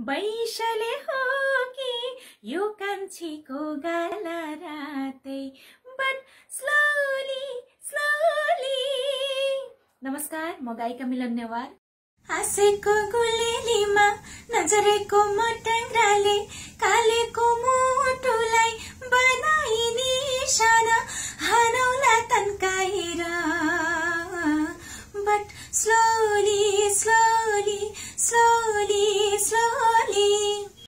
बैशले हो कि यो कान्छीको गाला रातै बट स्लोली स्लोली नमस्कार म गायिका मिलन नेवार हाँसेको गुलेलीमा नजरेको मटङ्ग्राले कालेको मुटुलाई बनाइने साना हराउला तन्काएर बट स्लो